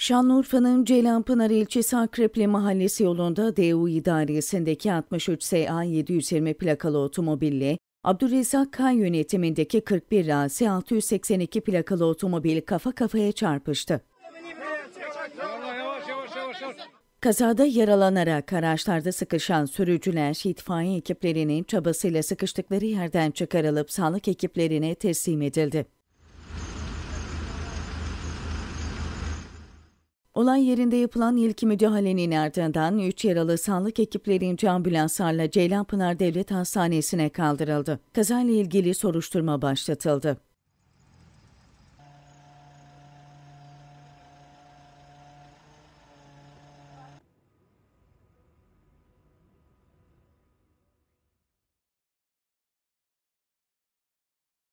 Şanlıurfa'nın Ceylanpınar ilçesi Akrepli mahallesi yolunda DU idaresindeki 63 SA 720 plakalı otomobille Abdurrezak Kan yönetimindeki 41 RS 682 plakalı otomobil kafa kafaya çarpıştı. Kazada yaralanarak araçlarda sıkışan sürücüler itfaiye ekiplerinin çabasıyla sıkıştıkları yerden çıkarılıp sağlık ekiplerine teslim edildi. Olay yerinde yapılan ilk müdahalenin ardından 3 yaralı sağlık ekiplerince ambulanslarla Ceylanpınar Devlet Hastanesi'ne kaldırıldı. Kazayla ilgili soruşturma başlatıldı.